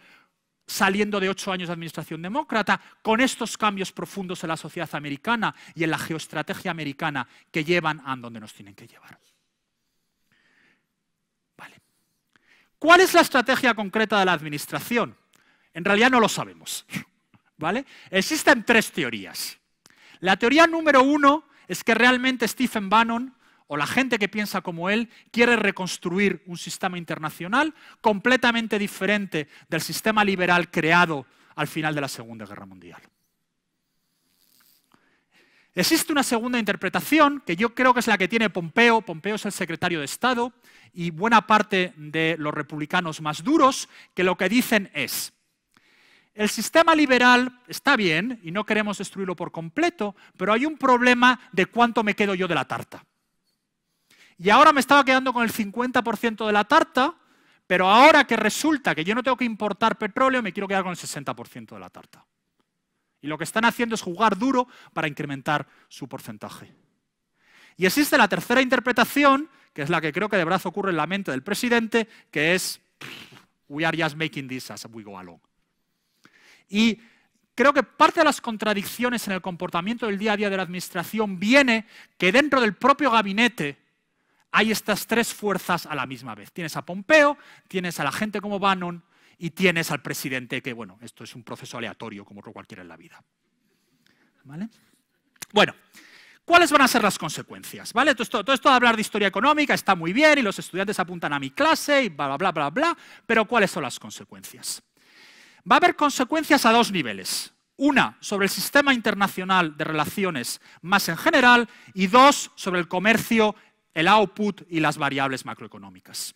saliendo de ocho años de administración demócrata, con estos cambios profundos en la sociedad americana y en la geoestrategia americana que llevan a donde nos tienen que llevar. ¿Cuál es la estrategia concreta de la administración? En realidad no lo sabemos. ¿Vale? Existen tres teorías. La teoría número uno es que realmente Stephen Bannon o la gente que piensa como él quiere reconstruir un sistema internacional completamente diferente del sistema liberal creado al final de la Segunda Guerra Mundial. Existe una segunda interpretación que yo creo que es la que tiene Pompeo. Pompeo es el secretario de Estado y buena parte de los republicanos más duros que lo que dicen es, el sistema liberal está bien y no queremos destruirlo por completo, pero hay un problema de cuánto me quedo yo de la tarta. Y ahora me estaba quedando con el 50% de la tarta, pero ahora que resulta que yo no tengo que importar petróleo, me quiero quedar con el 60% de la tarta. Y lo que están haciendo es jugar duro para incrementar su porcentaje. Y existe la tercera interpretación, que es la que creo que de brazo ocurre en la mente del presidente, que es, we are just making this as we go along. Y creo que parte de las contradicciones en el comportamiento del día a día de la Administración viene que dentro del propio gabinete hay estas tres fuerzas a la misma vez. Tienes a Pompeo, tienes a la gente como Bannon y tienes al presidente que, bueno, esto es un proceso aleatorio como otro cualquiera en la vida. ¿Vale? Bueno, ¿Cuáles van a ser las consecuencias? Todo esto, de hablar de historia económica está muy bien y los estudiantes apuntan a mi clase y bla, bla, bla, bla, pero ¿cuáles son las consecuencias? Va a haber consecuencias a dos niveles. Una, sobre el sistema internacional de relaciones más en general y dos, sobre el comercio, el output y las variables macroeconómicas.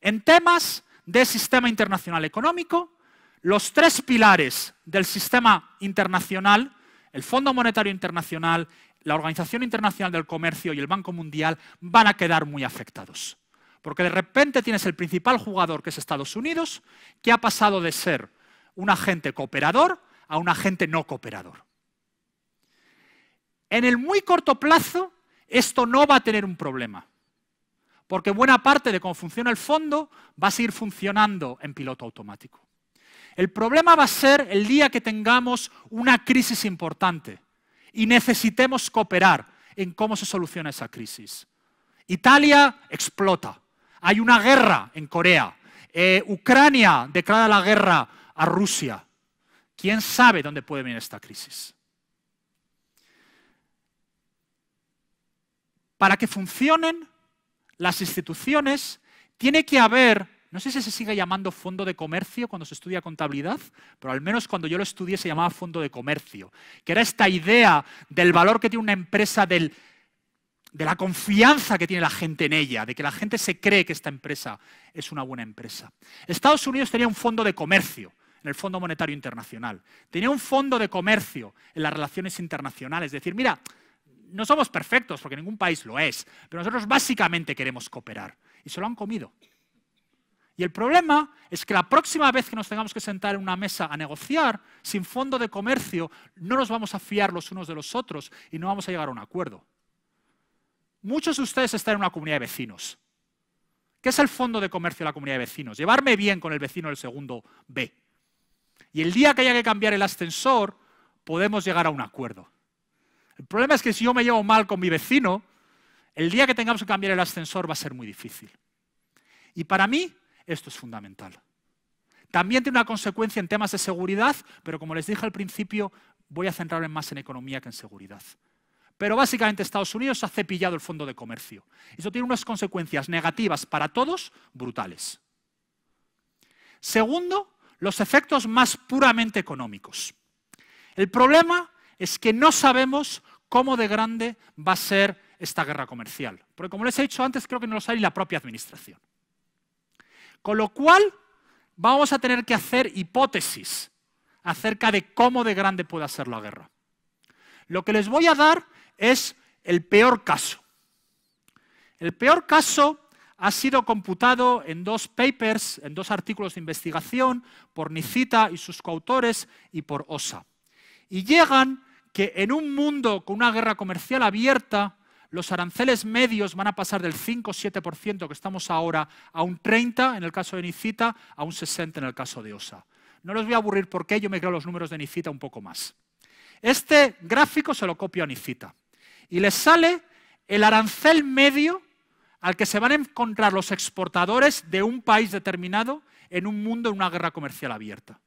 En temas de sistema internacional económico, los tres pilares del sistema internacional, el Fondo Monetario Internacional, la Organización Internacional del Comercio y el Banco Mundial, van a quedar muy afectados. Porque de repente tienes el principal jugador, que es Estados Unidos, que ha pasado de ser un agente cooperador a un agente no cooperador. En el muy corto plazo, esto no va a tener un problema porque buena parte de cómo funciona el fondo va a seguir funcionando en piloto automático. El problema va a ser el día que tengamos una crisis importante y necesitemos cooperar en cómo se soluciona esa crisis. Italia explota, hay una guerra en Corea, eh, Ucrania declara la guerra a Rusia. ¿Quién sabe dónde puede venir esta crisis? Para que funcionen las instituciones, tiene que haber, no sé si se sigue llamando fondo de comercio cuando se estudia contabilidad, pero al menos cuando yo lo estudié se llamaba fondo de comercio, que era esta idea del valor que tiene una empresa, de la confianza que tiene la gente en ella, de que la gente se cree que esta empresa es una buena empresa. Estados Unidos tenía un fondo de comercio en el Fondo Monetario Internacional. Tenía un fondo de comercio en las relaciones internacionales. Es decir, mira, no somos perfectos, porque ningún país lo es, pero nosotros básicamente queremos cooperar. Y se lo han comido. Y el problema es que la próxima vez que nos tengamos que sentar en una mesa a negociar, sin fondo de comercio, no nos vamos a fiar los unos de los otros y no vamos a llegar a un acuerdo. Muchos de ustedes están en una comunidad de vecinos. ¿Qué es el fondo de comercio de la comunidad de vecinos? Llevarme bien con el vecino del segundo B. Y el día que haya que cambiar el ascensor, podemos llegar a un acuerdo. El problema es que si yo me llevo mal con mi vecino, el día que tengamos que cambiar el ascensor va a ser muy difícil. Y para mí esto es fundamental. También tiene una consecuencia en temas de seguridad, pero como les dije al principio, voy a centrarme más en economía que en seguridad. Pero básicamente Estados Unidos ha cepillado el fondo de comercio. Eso tiene unas consecuencias negativas para todos brutales. Segundo, los efectos más puramente económicos. El problema es que no sabemos cómo de grande va a ser esta guerra comercial. Porque como les he dicho antes, creo que no lo sabe ni la propia administración. Con lo cual, vamos a tener que hacer hipótesis acerca de cómo de grande puede ser la guerra. Lo que les voy a dar es el peor caso. El peor caso ha sido computado en dos papers, en dos artículos de investigación, por Nicita y sus coautores y por OSA. Y llegan que en un mundo con una guerra comercial abierta, los aranceles medios van a pasar del 5 7% que estamos ahora a un 30% en el caso de Nicita, a un 60% en el caso de OSA. No les voy a aburrir porque yo me creo los números de Nicita un poco más. Este gráfico se lo copio a Nicita y les sale el arancel medio al que se van a encontrar los exportadores de un país determinado en un mundo en una guerra comercial abierta.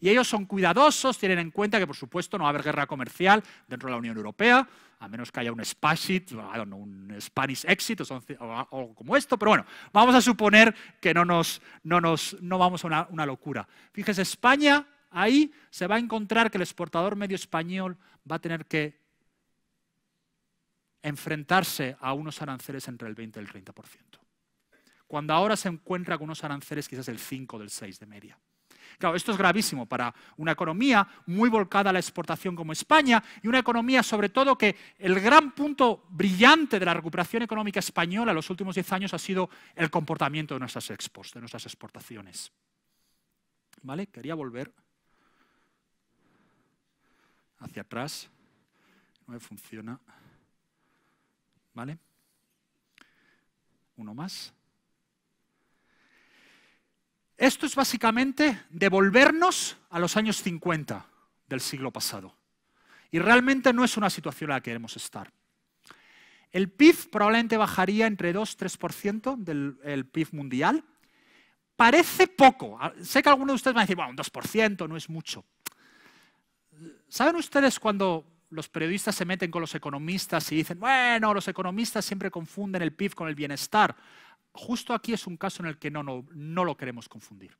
Y ellos son cuidadosos, tienen en cuenta que, por supuesto, no va a haber guerra comercial dentro de la Unión Europea, a menos que haya un Spanish Exit o algo como esto, pero bueno, vamos a suponer que no, nos, vamos a una, locura. Fíjese, España ahí se va a encontrar que el exportador medio español va a tener que enfrentarse a unos aranceles entre el 20 y el 30%, cuando ahora se encuentra con unos aranceles quizás el 5 o del 6 de media. Claro, esto es gravísimo para una economía muy volcada a la exportación como España y una economía sobre todo que el gran punto brillante de la recuperación económica española en los últimos 10 años ha sido el comportamiento de nuestras exports, de nuestras exportaciones. ¿Vale? Quería volver hacia atrás. No me funciona. ¿Vale? Uno más. Esto es básicamente devolvernos a los años 50 del siglo pasado. Y realmente no es una situación en la que queremos estar. El PIB probablemente bajaría entre 2-3% del PIB mundial. Parece poco. Ah, sé que algunos de ustedes van a decir, bueno, un 2% no es mucho. ¿Saben ustedes cuando los periodistas se meten con los economistas y dicen, bueno, los economistas siempre confunden el PIB con el bienestar? justo aquí es un caso en el que no, lo queremos confundir.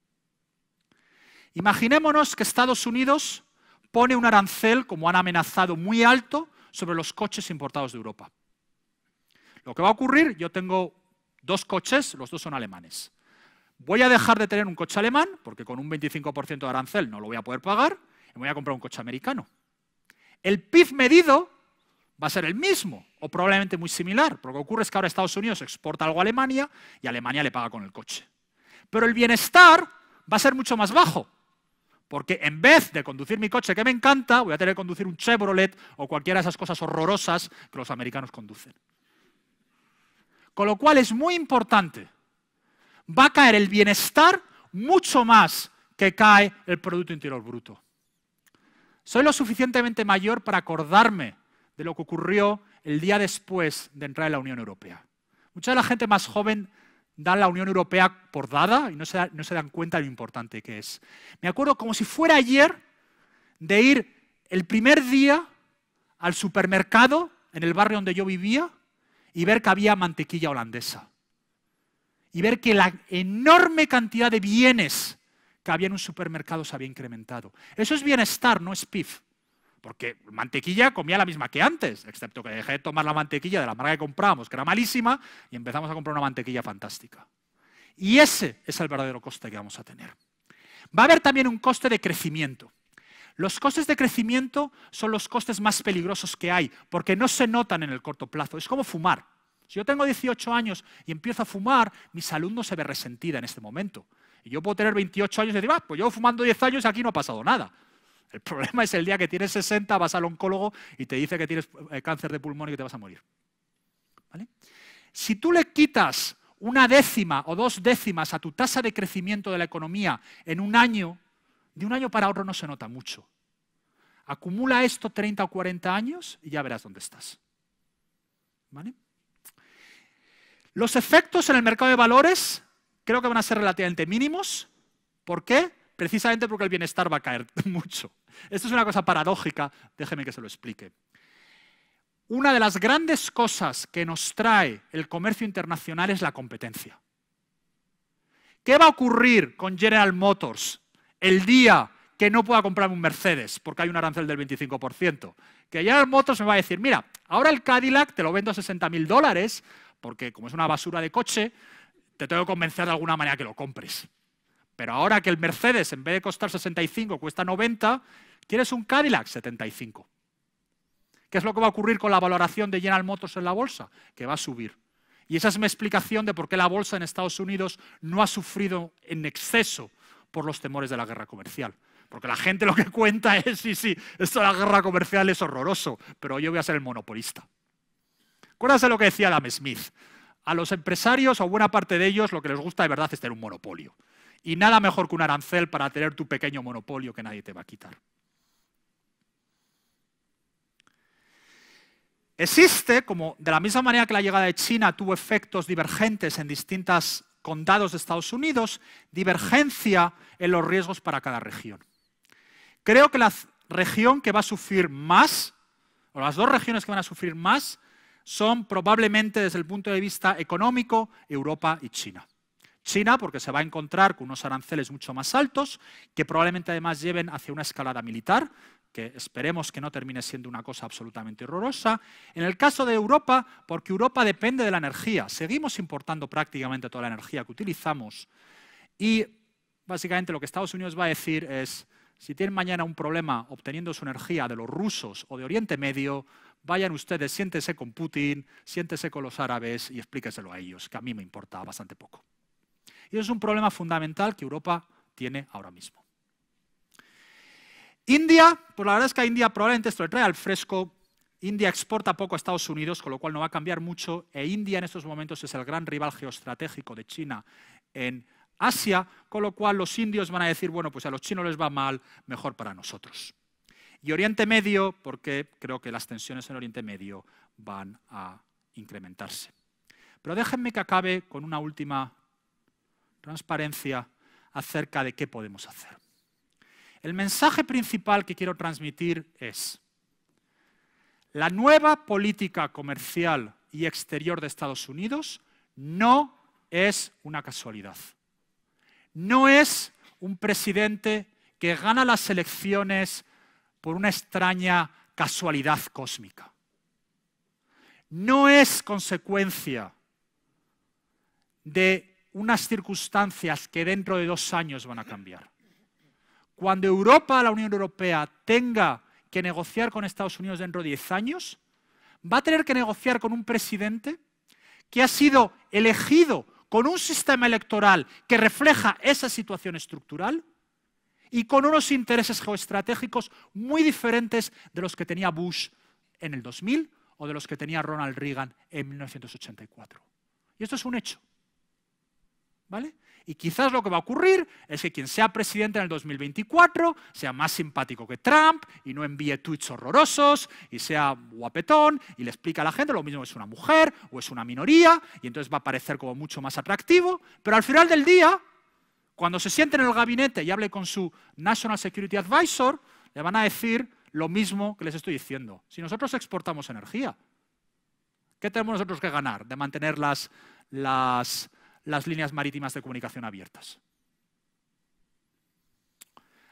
Imaginémonos que Estados Unidos pone un arancel, como han amenazado, muy alto sobre los coches importados de Europa. Lo que va a ocurrir, yo tengo dos coches, los dos son alemanes. Voy a dejar de tener un coche alemán, porque con un 25% de arancel no lo voy a poder pagar, y voy a comprar un coche americano. El PIB medido va a ser el mismo o probablemente muy similar. porque lo que ocurre es que ahora Estados Unidos exporta algo a Alemania y Alemania le paga con el coche. Pero el bienestar va a ser mucho más bajo. Porque en vez de conducir mi coche que me encanta, voy a tener que conducir un Chevrolet o cualquiera de esas cosas horrorosas que los americanos conducen. Con lo cual es muy importante. Va a caer el bienestar mucho más que cae el Producto Interior Bruto. Soy lo suficientemente mayor para acordarme de lo que ocurrió el día después de entrar en la Unión Europea. Mucha de la gente más joven da la Unión Europea por dada y no se, dan cuenta de lo importante que es. Me acuerdo como si fuera ayer de ir el primer día al supermercado en el barrio donde yo vivía y ver que había mantequilla holandesa. Y ver que la enorme cantidad de bienes que había en un supermercado se había incrementado. Eso es bienestar, no es PIF porque mantequilla comía la misma que antes, excepto que dejé de tomar la mantequilla de la marca que comprábamos, que era malísima, y empezamos a comprar una mantequilla fantástica. Y ese es el verdadero coste que vamos a tener. Va a haber también un coste de crecimiento. Los costes de crecimiento son los costes más peligrosos que hay, porque no se notan en el corto plazo. Es como fumar. Si yo tengo 18 años y empiezo a fumar, mi salud no se ve resentida en este momento. Y yo puedo tener 28 años y decir, ah, pues yo fumando 10 años y aquí no ha pasado nada. El problema es el día que tienes 60, vas al oncólogo y te dice que tienes eh, cáncer de pulmón y que te vas a morir. ¿Vale? Si tú le quitas una décima o dos décimas a tu tasa de crecimiento de la economía en un año, de un año para otro no se nota mucho. Acumula esto 30 o 40 años y ya verás dónde estás. Los efectos en el mercado de valores creo que van a ser relativamente mínimos. ¿Por qué? Precisamente porque el bienestar va a caer mucho. Esto es una cosa paradójica, déjeme que se lo explique. Una de las grandes cosas que nos trae el comercio internacional es la competencia. ¿Qué va a ocurrir con General Motors el día que no pueda comprar un Mercedes porque hay un arancel del 25%? Que General Motors me va a decir, mira, ahora el Cadillac te lo vendo a 60 mil dólares porque como es una basura de coche, te tengo que convencer de alguna manera que lo compres. Pero ahora que el Mercedes, en vez de costar 65, cuesta 90, ¿Quieres un Cadillac? 75. ¿Qué es lo que va a ocurrir con la valoración de General Motors en la bolsa? Que va a subir. Y esa es mi explicación de por qué la bolsa en Estados Unidos no ha sufrido en exceso por los temores de la guerra comercial. Porque la gente lo que cuenta es, sí, sí, esto de la guerra comercial es horroroso, pero yo voy a ser el monopolista. Acuérdense lo que decía Adam Smith. A los empresarios, o buena parte de ellos, lo que les gusta de verdad es tener un monopolio. Y nada mejor que un arancel para tener tu pequeño monopolio que nadie te va a quitar. Existe, como de la misma manera que la llegada de China tuvo efectos divergentes en distintos condados de Estados Unidos, divergencia en los riesgos para cada región. Creo que la región que va a sufrir más, o las dos regiones que van a sufrir más, son probablemente desde el punto de vista económico Europa y China. China porque se va a encontrar con unos aranceles mucho más altos, que probablemente además lleven hacia una escalada militar que esperemos que no termine siendo una cosa absolutamente horrorosa. En el caso de Europa, porque Europa depende de la energía, seguimos importando prácticamente toda la energía que utilizamos. Y básicamente lo que Estados Unidos va a decir es, si tienen mañana un problema obteniendo su energía de los rusos o de Oriente Medio, vayan ustedes, siéntese con Putin, siéntese con los árabes y explíqueselo a ellos, que a mí me importa bastante poco. Y es un problema fundamental que Europa tiene ahora mismo. India, pues la verdad es que India probablemente esto le trae al fresco. India exporta poco a Estados Unidos, con lo cual no va a cambiar mucho. E India en estos momentos es el gran rival geoestratégico de China en Asia, con lo cual los indios van a decir, bueno, pues a los chinos les va mal, mejor para nosotros. Y Oriente Medio, porque creo que las tensiones en Oriente Medio van a incrementarse. Pero déjenme que acabe con una última transparencia acerca de qué podemos hacer. El mensaje principal que quiero transmitir es, la nueva política comercial y exterior de Estados Unidos no es una casualidad. No es un presidente que gana las elecciones por una extraña casualidad cósmica. No es consecuencia de unas circunstancias que dentro de dos años van a cambiar. Cuando Europa, la Unión Europea, tenga que negociar con Estados Unidos dentro de 10 años, va a tener que negociar con un presidente que ha sido elegido con un sistema electoral que refleja esa situación estructural y con unos intereses geoestratégicos muy diferentes de los que tenía Bush en el 2000 o de los que tenía Ronald Reagan en 1984. Y esto es un hecho. Y quizás lo que va a ocurrir es que quien sea presidente en el 2024 sea más simpático que Trump y no envíe tweets horrorosos y sea guapetón y le explica a la gente lo mismo es una mujer o es una minoría y entonces va a parecer como mucho más atractivo. Pero al final del día, cuando se siente en el gabinete y hable con su National Security Advisor, le van a decir lo mismo que les estoy diciendo. Si nosotros exportamos energía, ¿qué tenemos nosotros que ganar de mantener las las líneas marítimas de comunicación abiertas.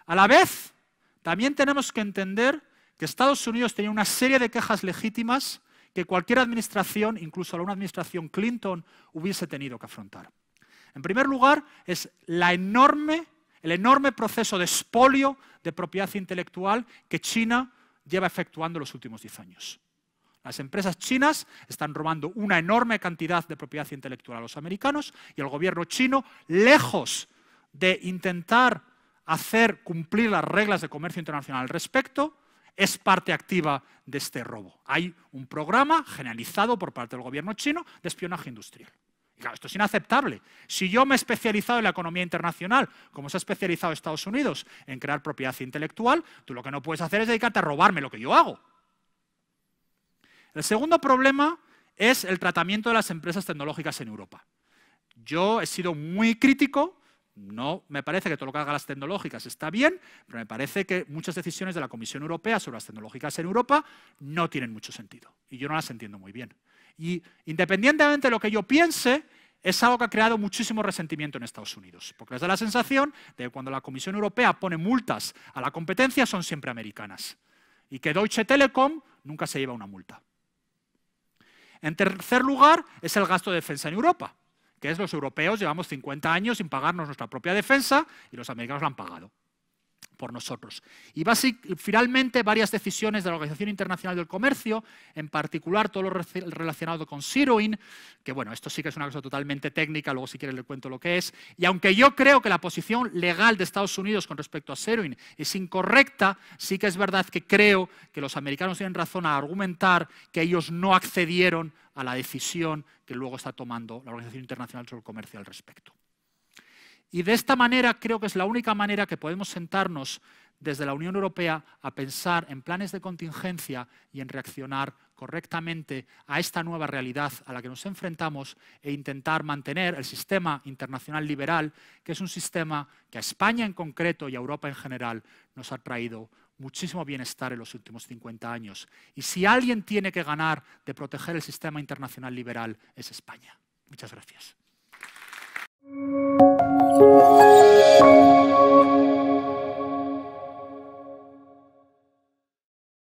A la vez, también tenemos que entender que Estados Unidos tenía una serie de quejas legítimas que cualquier administración, incluso la administración Clinton, hubiese tenido que afrontar. En primer lugar, es el enorme proceso de expolio de propiedad intelectual que China lleva efectuando los últimos 10 años. Las empresas chinas están robando una enorme cantidad de propiedad intelectual a los americanos y el gobierno chino, lejos de intentar hacer cumplir las reglas de comercio internacional al respecto, es parte activa de este robo. Hay un programa generalizado por parte del gobierno chino de espionaje industrial. claro, esto es inaceptable. Si yo me he especializado en la economía internacional, como se ha especializado Estados Unidos en crear propiedad intelectual, tú lo que no puedes hacer es dedicarte a robarme lo que yo hago. El segundo problema es el tratamiento de las empresas tecnológicas en Europa. Yo he sido muy crítico, no me parece que todo lo que hagan las tecnológicas está bien, pero me parece que muchas decisiones de la Comisión Europea sobre las tecnológicas en Europa no tienen mucho sentido y yo no las entiendo muy bien. Y independientemente de lo que yo piense, es algo que ha creado muchísimo resentimiento en Estados Unidos, porque les da la sensación de que cuando la Comisión Europea pone multas a la competencia son siempre americanas y que Deutsche Telekom nunca se lleva una multa. En tercer lugar, es el gasto de defensa en Europa, que es los europeos llevamos 50 años sin pagarnos nuestra propia defensa y los americanos la han pagado por nosotros. Y finalmente, varias decisiones de la Organización Internacional del Comercio, en particular todo lo relacionado con Zeroin, que bueno, esto sí que es una cosa totalmente técnica, luego si quieres le cuento lo que es. Y aunque yo creo que la posición legal de Estados Unidos con respecto a Zeroin es incorrecta, sí que es verdad que creo que los americanos tienen razón a argumentar que ellos no accedieron a la decisión que luego está tomando la Organización Internacional sobre Comercio al respecto. Y de esta manera creo que es la única manera que podemos sentarnos desde la Unión Europea a pensar en planes de contingencia y en reaccionar correctamente a esta nueva realidad a la que nos enfrentamos e intentar mantener el sistema internacional liberal, que es un sistema que a España en concreto y a Europa en general nos ha traído muchísimo bienestar en los últimos 50 años. Y si alguien tiene que ganar de proteger el sistema internacional liberal es España. Muchas gracias.